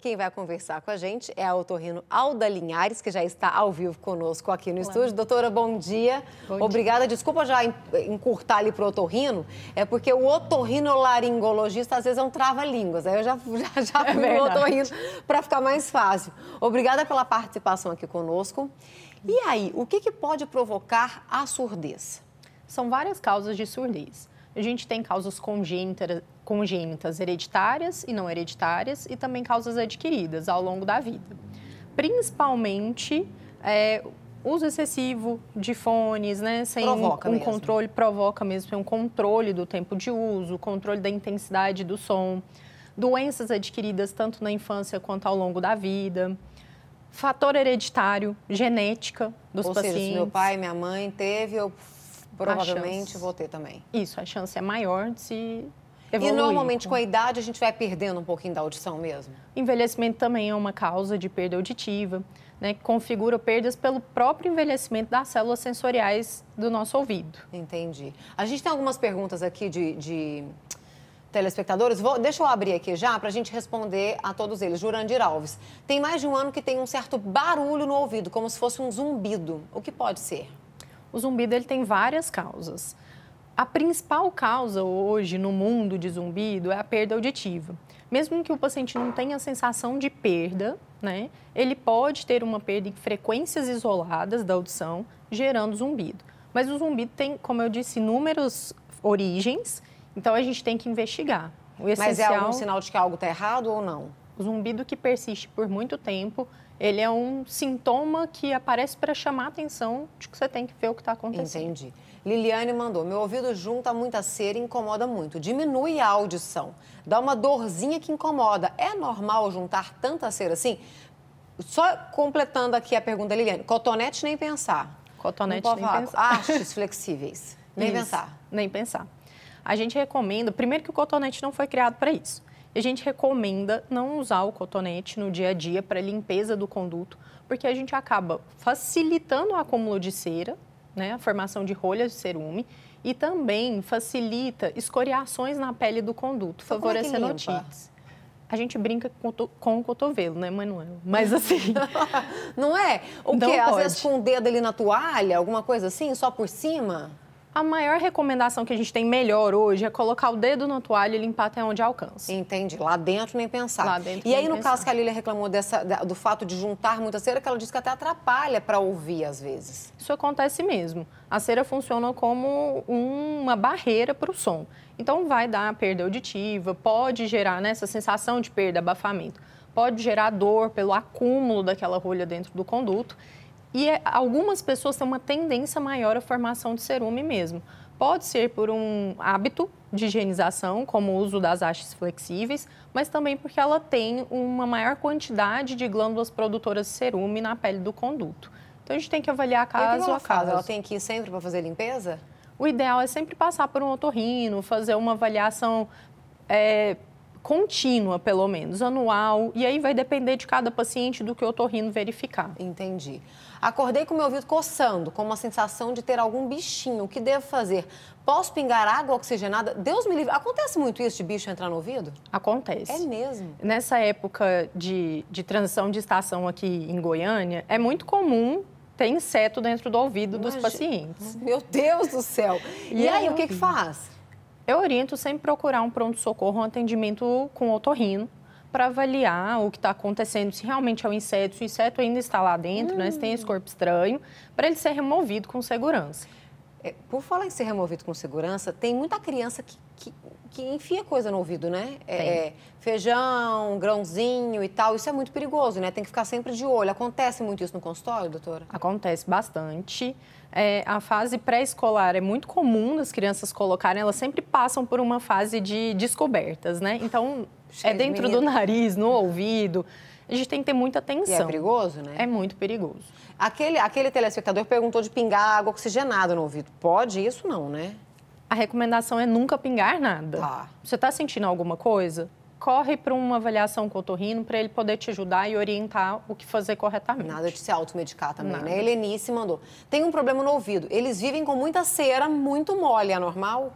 quem vai conversar com a gente é a otorrino Alda Linhares, que já está ao vivo conosco aqui no Olá. estúdio. Doutora, bom dia. Bom Obrigada. Dia. Desculpa já encurtar ali para o otorrino, é porque o otorrinolaringologista às vezes é um trava-línguas. Aí eu já, já, já é fui otorrino para ficar mais fácil. Obrigada pela participação aqui conosco. E aí, o que, que pode provocar a surdez? São várias causas de surdez. A gente tem causas congênitas, congênitas hereditárias e não hereditárias e também causas adquiridas ao longo da vida. Principalmente é, uso excessivo de fones, né, sem provoca um controle, provoca mesmo um controle do tempo de uso, controle da intensidade do som, doenças adquiridas tanto na infância quanto ao longo da vida fator hereditário, genética dos Ou pacientes. Ou seja, se meu pai, minha mãe teve, eu provavelmente vou ter também. Isso, a chance é maior de se evoluir. E normalmente né? com a idade a gente vai perdendo um pouquinho da audição mesmo? Envelhecimento também é uma causa de perda auditiva, né, que configura perdas pelo próprio envelhecimento das células sensoriais do nosso ouvido. Entendi. A gente tem algumas perguntas aqui de... de telespectadores. Vou, deixa eu abrir aqui já para a gente responder a todos eles. Jurandir Alves, tem mais de um ano que tem um certo barulho no ouvido, como se fosse um zumbido. O que pode ser? O zumbido ele tem várias causas. A principal causa hoje no mundo de zumbido é a perda auditiva. Mesmo que o paciente não tenha a sensação de perda, né, ele pode ter uma perda em frequências isoladas da audição, gerando zumbido. Mas o zumbido tem, como eu disse, inúmeras origens, então a gente tem que investigar. O essencial... Mas é algum sinal de que algo está errado ou não? O zumbido que persiste por muito tempo ele é um sintoma que aparece para chamar a atenção de que você tem que ver o que está acontecendo. Entendi. Liliane mandou: Meu ouvido junta muita cera e incomoda muito. Diminui a audição. Dá uma dorzinha que incomoda. É normal juntar tanta cera assim? Só completando aqui a pergunta, Liliane: cotonete nem pensar. Cotonete nem pensar. Hastes flexíveis. Nem isso, pensar. Nem pensar. A gente recomenda, primeiro, que o cotonete não foi criado para isso a gente recomenda não usar o cotonete no dia a dia para limpeza do conduto, porque a gente acaba facilitando o acúmulo de cera, né, a formação de rolhas de cerume, e também facilita escoriações na pele do conduto, então, é favorecendo é otites. A gente brinca com, o cotovelo, né, Manuel? É. Mas assim. não é? O que quê? Às vezes com o dedo ali na toalha, alguma coisa assim, só por cima? A maior recomendação que a gente tem melhor hoje é colocar o dedo na toalha e limpar até onde alcança. Entendi. Lá dentro nem pensar. Lá dentro, e aí, no pensar. caso que a Lília reclamou dessa, do fato de juntar muita cera, que ela disse que até atrapalha para ouvir às vezes. Isso acontece mesmo. A cera funciona como uma barreira para o som. Então, vai dar perda auditiva, pode gerar né, essa sensação de perda, abafamento. Pode gerar dor pelo acúmulo daquela rolha dentro do conduto. E é, algumas pessoas têm uma tendência maior à formação de cerume mesmo. Pode ser por um hábito de higienização, como o uso das hastes flexíveis, mas também porque ela tem uma maior quantidade de glândulas produtoras de cerume na pele do conduto. Então a gente tem que avaliar caso que a caso. Ela tem que ir sempre para fazer limpeza? O ideal é sempre passar por um otorrino, fazer uma avaliação é, contínua, pelo menos, anual, e aí vai depender de cada paciente do que eu tô rindo verificar. Entendi. Acordei com meu ouvido coçando, com uma sensação de ter algum bichinho. O que devo fazer? Posso pingar água oxigenada? Deus me livre. Acontece muito isso de bicho entrar no ouvido? Acontece. É mesmo. Nessa época de, de transição de estação aqui em Goiânia, é muito comum ter inseto dentro do ouvido Imagina. dos pacientes. Meu Deus do céu! e, e aí, aí, é o que, que faz? Eu oriento sempre procurar um pronto-socorro, um atendimento com otorrino, para avaliar o que está acontecendo, se realmente é um inseto, se o inseto ainda está lá dentro, hum. né, se tem esse corpo estranho, para ele ser removido com segurança. É, por falar em ser removido com segurança, tem muita criança que, que que enfia coisa no ouvido, né? É, feijão, grãozinho e tal. Isso é muito perigoso, né? Tem que ficar sempre de olho. Acontece muito isso no consultório, doutora? Acontece bastante. É, a fase pré-escolar é muito comum das crianças colocarem, elas sempre passam por uma fase de descobertas, né? Então, Cheio é dentro de do nariz, no ouvido. A gente tem que ter muita atenção. E é perigoso, né? É muito perigoso. Aquele, aquele telespectador perguntou de pingar água oxigenada no ouvido. Pode isso não, né? a recomendação é nunca pingar nada. Tá. Você está sentindo alguma coisa? corre para uma avaliação com o torrino para ele poder te ajudar e orientar o que fazer corretamente. Nada de se automedicar também, né? Nada. né? Helenice mandou. Tem um problema no ouvido. Eles vivem com muita cera, muito mole. É normal?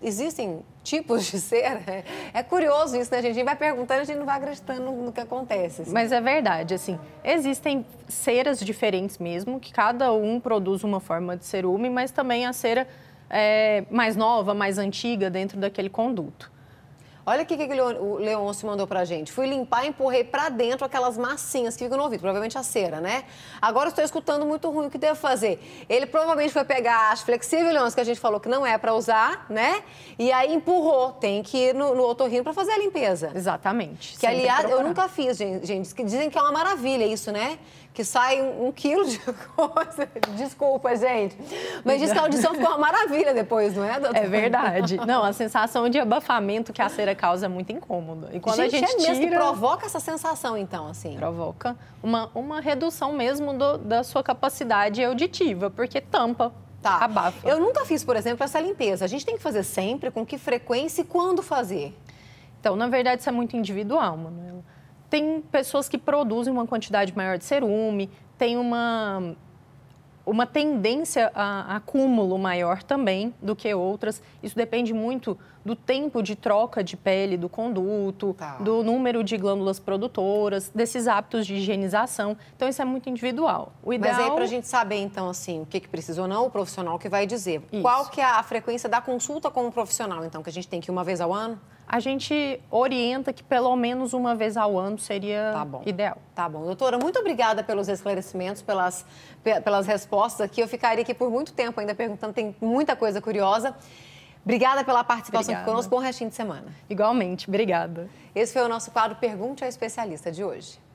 Existem tipos de cera? É curioso isso, né, gente? A gente vai perguntando, a gente não vai acreditando no que acontece. Assim. Mas é verdade, assim, existem ceras diferentes mesmo, que cada um produz uma forma de cerume, mas também a cera é, mais nova, mais antiga dentro daquele conduto. Olha o que, que o Leôncio mandou pra gente. Fui limpar e empurrei pra dentro aquelas massinhas que ficam no ouvido, provavelmente a cera, né? Agora estou escutando muito ruim, o que devo fazer? Ele provavelmente foi pegar a flexível, Leôncio, que a gente falou que não é para usar, né? E aí empurrou, tem que ir no, no otorrino para fazer a limpeza. Exatamente. Que, aliás, eu nunca fiz, gente, gente. Dizem que é uma maravilha isso, né? que sai um, um quilo de coisa. Desculpa, gente. Mas diz que a audição ficou uma maravilha depois, não é, É verdade. Não, a sensação de abafamento que a cera causa é muito incômoda. E quando gente, a gente é mesmo tira... provoca essa sensação, então, assim? Provoca uma, uma redução mesmo do, da sua capacidade auditiva, porque tampa Tá. Abafa. Eu nunca fiz, por exemplo, essa limpeza. A gente tem que fazer sempre, com que frequência e quando fazer? Então, na verdade, isso é muito individual, Manuela tem pessoas que produzem uma quantidade maior de cerume, tem uma, uma tendência a acúmulo maior também do que outras. Isso depende muito do tempo de troca de pele do conduto, tá. do número de glândulas produtoras, desses hábitos de higienização. Então, isso é muito individual. O ideal... Mas aí, para a gente saber, então, assim, o que, que precisa ou não, o profissional que vai dizer. Isso. Qual que é a frequência da consulta com o profissional, então, que a gente tem que ir uma vez ao ano? A gente orienta que pelo menos uma vez ao ano seria tá ideal. Tá bom. Doutora, muito obrigada pelos esclarecimentos, pelas, pelas respostas aqui. Eu ficaria aqui por muito tempo ainda perguntando, tem muita coisa curiosa. Obrigada pela participação obrigada. conosco. Bom restinho de semana. Igualmente, obrigada. Esse foi o nosso quadro Pergunte ao Especialista de hoje.